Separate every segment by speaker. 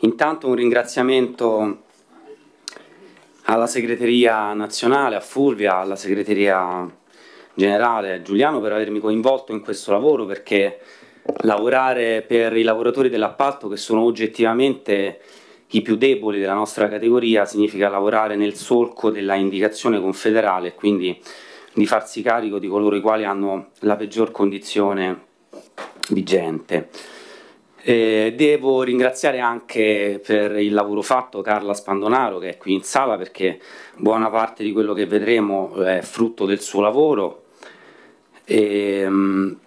Speaker 1: Intanto un ringraziamento alla segreteria nazionale, a Fulvia, alla segreteria generale, a Giuliano per avermi coinvolto in questo lavoro perché lavorare per i lavoratori dell'appalto che sono oggettivamente i più deboli della nostra categoria significa lavorare nel solco della indicazione confederale e quindi di farsi carico di coloro i quali hanno la peggior condizione vigente. Eh, devo ringraziare anche per il lavoro fatto Carla Spandonaro che è qui in sala perché buona parte di quello che vedremo è frutto del suo lavoro. E, ehm,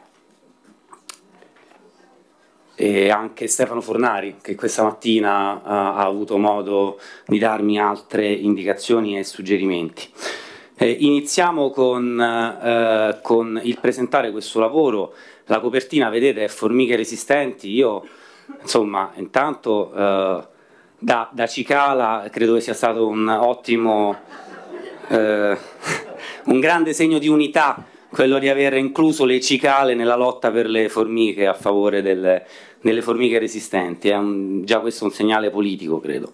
Speaker 1: e anche Stefano Fornari che questa mattina uh, ha avuto modo di darmi altre indicazioni e suggerimenti. Eh, iniziamo con, eh, con, il presentare questo lavoro, la copertina vedete è Formiche Resistenti, io insomma intanto eh, da, da, Cicala credo che sia stato un ottimo, eh, un grande segno di unità quello di aver incluso le cicale nella lotta per le formiche a favore del, nelle formiche resistenti, è un, già questo è un segnale politico credo.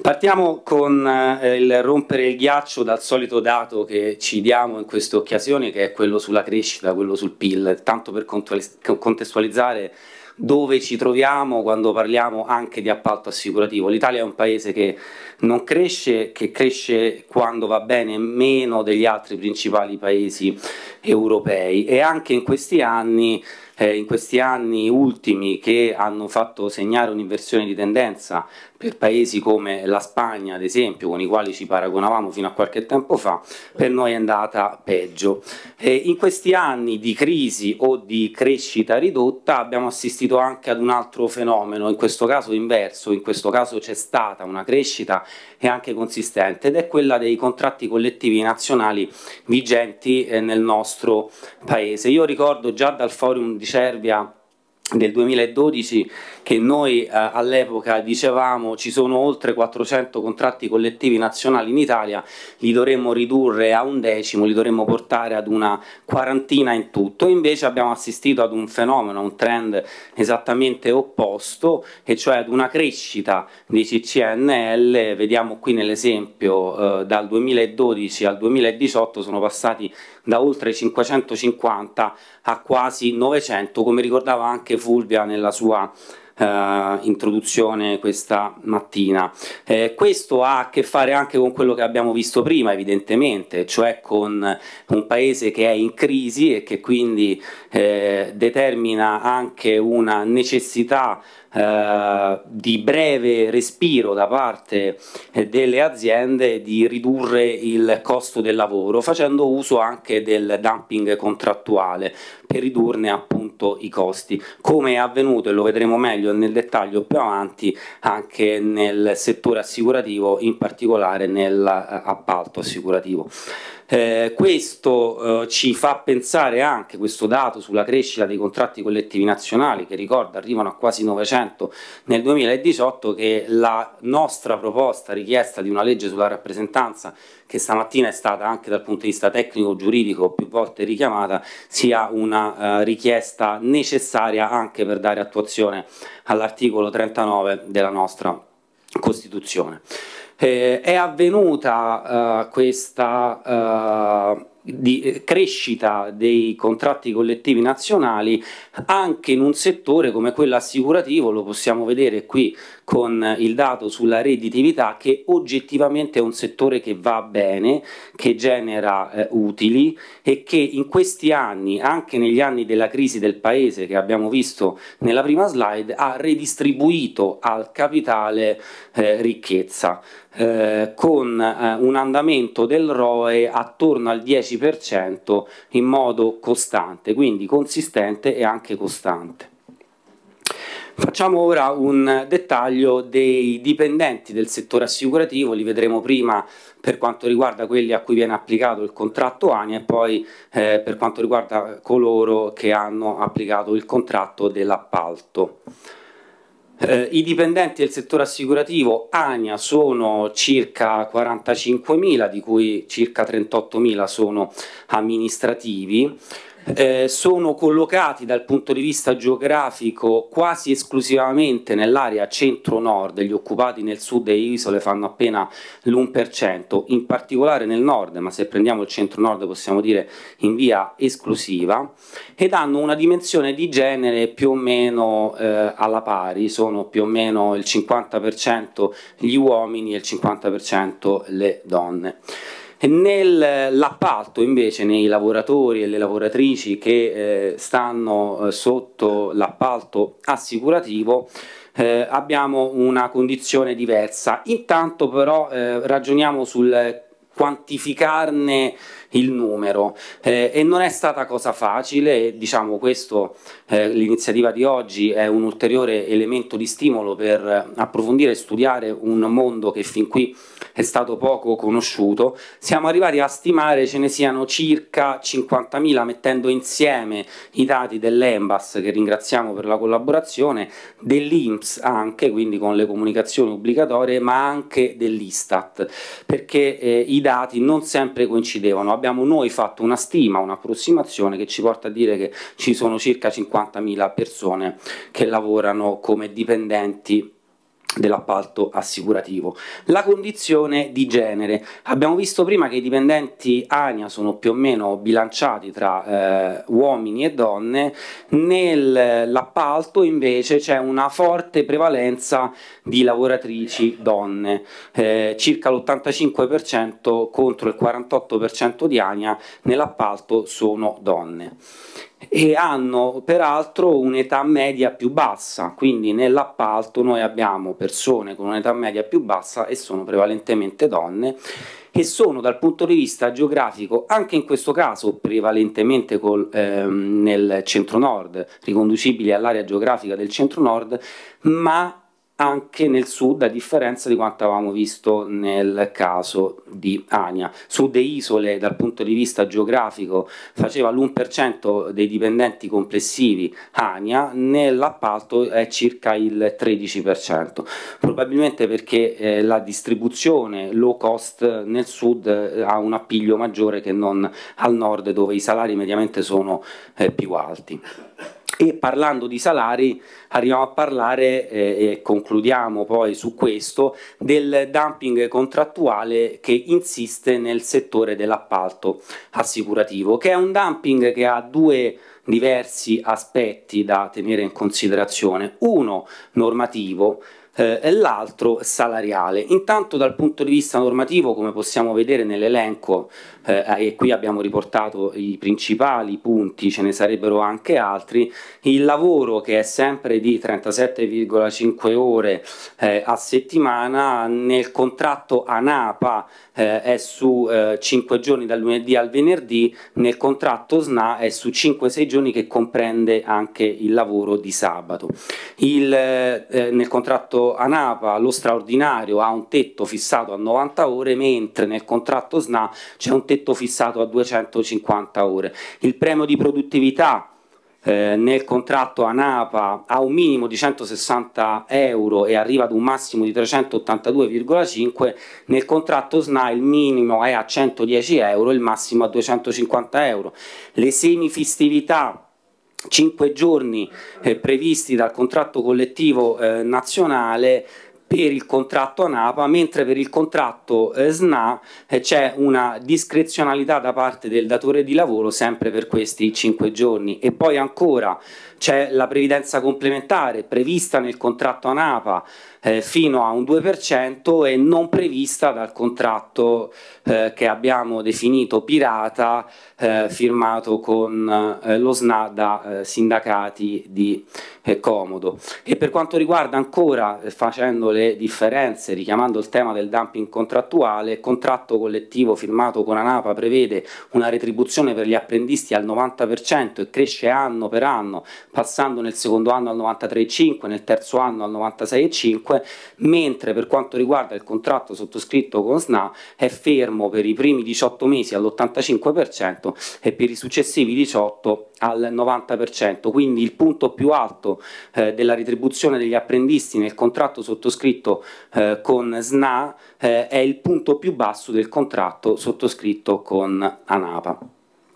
Speaker 1: Partiamo con eh, il rompere il ghiaccio dal solito dato che ci diamo in questa occasione che è quello sulla crescita, quello sul PIL, tanto per contestualizzare dove ci troviamo quando parliamo anche di appalto assicurativo. L'Italia è un paese che non cresce, che cresce quando va bene meno degli altri principali paesi europei e anche in questi anni eh, in questi anni ultimi che hanno fatto segnare un'inversione di tendenza per paesi come la Spagna, ad esempio, con i quali ci paragonavamo fino a qualche tempo fa, per noi è andata peggio. Eh, in questi anni di crisi o di crescita ridotta abbiamo assistito anche ad un altro fenomeno, in questo caso inverso, in questo caso c'è stata una crescita e anche consistente ed è quella dei contratti collettivi nazionali vigenti eh, nel nostro paese. Io ricordo già dal forum di Cervia del 2012 che noi eh, all'epoca dicevamo ci sono oltre 400 contratti collettivi nazionali in Italia, li dovremmo ridurre a un decimo, li dovremmo portare ad una quarantina in tutto, invece abbiamo assistito ad un fenomeno, a un trend esattamente opposto, e cioè ad una crescita dei CCNL, vediamo qui nell'esempio eh, dal 2012 al 2018 sono passati da oltre 550 a quasi 900, come ricordava anche Fulvia nella sua Uh, introduzione questa mattina. Eh, questo ha a che fare anche con quello che abbiamo visto prima, evidentemente, cioè con un paese che è in crisi e che quindi eh, determina anche una necessità eh, di breve respiro da parte eh, delle aziende di ridurre il costo del lavoro facendo uso anche del dumping contrattuale per ridurne appunto conto i costi, come è avvenuto e lo vedremo meglio nel dettaglio più avanti anche nel settore assicurativo, in particolare nell'appalto eh, assicurativo. Eh, questo eh, ci fa pensare anche questo dato sulla crescita dei contratti collettivi nazionali che ricordo arrivano a quasi 900 nel 2018 che la nostra proposta richiesta di una legge sulla rappresentanza che stamattina è stata anche dal punto di vista tecnico-giuridico più volte richiamata, sia una eh, richiesta necessaria anche per dare attuazione all'articolo 39 della nostra Costituzione. Eh, è avvenuta eh, questa eh, di eh, crescita dei contratti collettivi nazionali anche in un settore come quello assicurativo, lo possiamo vedere qui con il dato sulla redditività che oggettivamente è un settore che va bene, che genera eh, utili e che in questi anni, anche negli anni della crisi del paese che abbiamo visto nella prima slide, ha redistribuito al capitale eh, ricchezza. Eh, con eh, un andamento del ROE attorno al 10% in modo costante, quindi consistente e anche costante. Facciamo ora un dettaglio dei dipendenti del settore assicurativo, li vedremo prima per quanto riguarda quelli a cui viene applicato il contratto ANIA e poi eh, per quanto riguarda coloro che hanno applicato il contratto dell'appalto. Eh, I dipendenti del settore assicurativo ANIA sono circa 45.000, di cui circa 38.000 sono amministrativi eh, sono collocati dal punto di vista geografico quasi esclusivamente nell'area centro-nord, gli occupati nel sud e isole fanno appena l'1%, in particolare nel nord, ma se prendiamo il centro-nord possiamo dire in via esclusiva, ed hanno una dimensione di genere più o meno eh, alla pari, sono più o meno il 50% gli uomini e il 50% le donne. Nell'appalto eh, invece nei lavoratori e le lavoratrici che eh, stanno eh, sotto l'appalto assicurativo eh, abbiamo una condizione diversa. Intanto però eh, ragioniamo sul quantificarne il numero eh, e non è stata cosa facile diciamo questo eh, l'iniziativa di oggi è un ulteriore elemento di stimolo per approfondire e studiare un mondo che fin qui è stato poco conosciuto. Siamo arrivati a stimare ce ne siano circa 50.000 mettendo insieme i dati dell'Embas che ringraziamo per la collaborazione, dell'Inps anche, quindi con le comunicazioni obbligatorie, ma anche dell'Istat perché eh, i dati non sempre coincidevano abbiamo noi fatto una stima, un'approssimazione che ci porta a dire che ci sono circa 50.000 persone che lavorano come dipendenti dell'appalto assicurativo. La condizione di genere. Abbiamo visto prima che i dipendenti ANIA sono più o meno bilanciati tra eh, uomini e donne, nell'appalto invece c'è una forte prevalenza di lavoratrici donne, eh, circa l'85% contro il 48% di ANIA nell'appalto sono donne e hanno peraltro un'età media più bassa, quindi nell'appalto noi abbiamo persone con un'età media più bassa e sono prevalentemente donne che sono dal punto di vista geografico, anche in questo caso prevalentemente col, ehm, nel centro-nord, riconducibili all'area geografica del centro-nord, ma anche nel sud, a differenza di quanto avevamo visto nel caso di Ania. Sud e isole, dal punto di vista geografico, faceva l'1% dei dipendenti complessivi Ania, nell'appalto è circa il 13%, probabilmente perché eh, la distribuzione low cost nel sud eh, ha un appiglio maggiore che non al nord dove i salari mediamente sono eh, più alti. E parlando di salari arriviamo a parlare eh, e concludiamo poi su questo del dumping contrattuale che insiste nel settore dell'appalto assicurativo, che è un dumping che ha due diversi aspetti da tenere in considerazione. Uno normativo, eh, e l'altro salariale. Intanto dal punto di vista normativo, come possiamo vedere nell'elenco, eh, e qui abbiamo riportato i principali punti, ce ne sarebbero anche altri, il lavoro che è sempre di 37,5 ore eh, a settimana, nel contratto ANAPA eh, è su 5 eh, giorni dal lunedì al venerdì, nel contratto SNA è su 5-6 giorni che comprende anche il lavoro di sabato. Il, eh, nel contratto ANAPA lo straordinario ha un tetto fissato a 90 ore, mentre nel contratto SNA c'è un tetto fissato a 250 ore. Il premio di produttività eh, nel contratto ANAPA ha un minimo di 160 euro e arriva ad un massimo di 382,5, nel contratto SNA il minimo è a 110 euro e il massimo a 250 euro. Le semifestività cinque giorni eh, previsti dal contratto collettivo eh, nazionale per il contratto ANAPA, mentre per il contratto eh, SNA eh, c'è una discrezionalità da parte del datore di lavoro sempre per questi cinque giorni. E poi ancora c'è la previdenza complementare prevista nel contratto ANAPA eh, fino a un 2% e non prevista dal contratto eh, che abbiamo definito pirata eh, firmato con eh, lo SNA da eh, sindacati di eh, Comodo. E per quanto riguarda ancora, facendo le differenze, richiamando il tema del dumping contrattuale, il contratto collettivo firmato con ANAPA prevede una retribuzione per gli apprendisti al 90% e cresce anno per anno passando nel secondo anno al 93,5, nel terzo anno al 96,5, mentre per quanto riguarda il contratto sottoscritto con SNA è fermo per i primi 18 mesi all'85% e per i successivi 18 al 90%, quindi il punto più alto eh, della retribuzione degli apprendisti nel contratto sottoscritto eh, con SNA eh, è il punto più basso del contratto sottoscritto con ANAPA.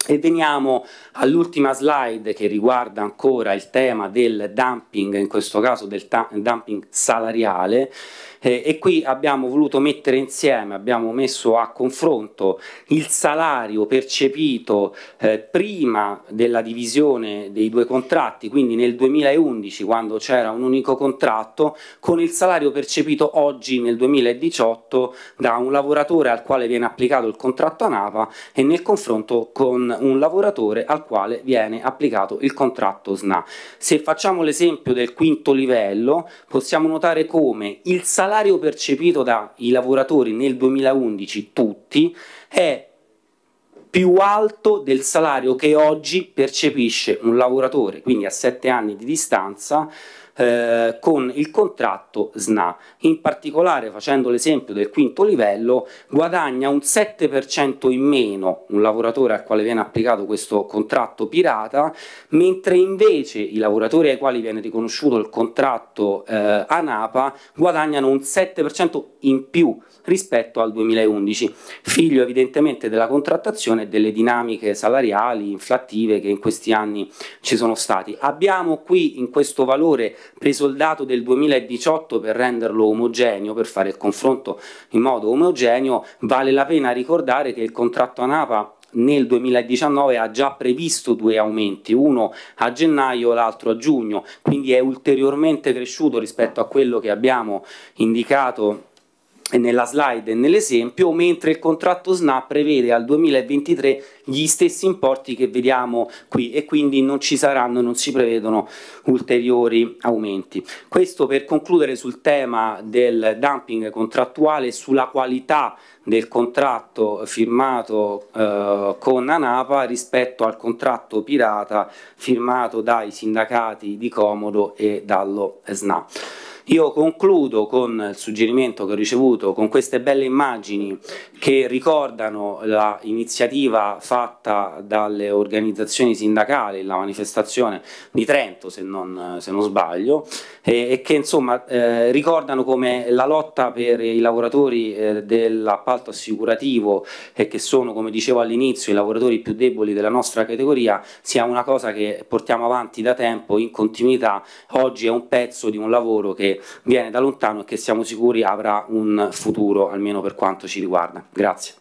Speaker 1: E veniamo all'ultima slide che riguarda ancora il tema del dumping, in questo caso del dumping salariale, eh, e qui abbiamo voluto mettere insieme, abbiamo messo a confronto il salario percepito eh, prima della divisione dei due contratti, quindi nel 2011 quando c'era un unico contratto, con il salario percepito oggi nel 2018 da un lavoratore al quale viene applicato il contratto ANAPA e nel confronto con un lavoratore al quale viene applicato il contratto SNA. Se facciamo l'esempio del quinto livello, possiamo notare come il salario percepito dai lavoratori nel 2011, tutti, è più alto del salario che oggi percepisce un lavoratore, quindi a 7 anni di distanza, eh, con il contratto SNA. In particolare, facendo l'esempio del quinto livello, guadagna un 7% in meno un lavoratore al quale viene applicato questo contratto pirata, mentre invece i lavoratori ai quali viene riconosciuto il contratto eh, ANAPA guadagnano un 7% in più rispetto al 2011, figlio evidentemente della contrattazione e delle dinamiche salariali, inflattive che in questi anni ci sono stati. Abbiamo qui in questo valore preso il dato del 2018 per renderlo omogeneo, per fare il confronto in modo omogeneo, vale la pena ricordare che il contratto ANAPA nel 2019 ha già previsto due aumenti, uno a gennaio e l'altro a giugno, quindi è ulteriormente cresciuto rispetto a quello che abbiamo indicato nella slide e nell'esempio, mentre il contratto SNAP prevede al 2023 gli stessi importi che vediamo qui e quindi non ci saranno, non si prevedono ulteriori aumenti. Questo per concludere sul tema del dumping contrattuale, sulla qualità del contratto firmato eh, con ANAPA rispetto al contratto pirata firmato dai sindacati di Comodo e dallo SNAP. Io concludo con il suggerimento che ho ricevuto, con queste belle immagini che ricordano l'iniziativa fatta dalle organizzazioni sindacali, la manifestazione di Trento se non, se non sbaglio, e, e, che insomma eh, ricordano come la lotta per i lavoratori eh, dell'appalto assicurativo e che sono come dicevo all'inizio i lavoratori più deboli della nostra categoria sia una cosa che portiamo avanti da tempo in continuità, oggi è un pezzo di un lavoro che viene da lontano e che siamo sicuri avrà un futuro, almeno per quanto ci riguarda. Grazie.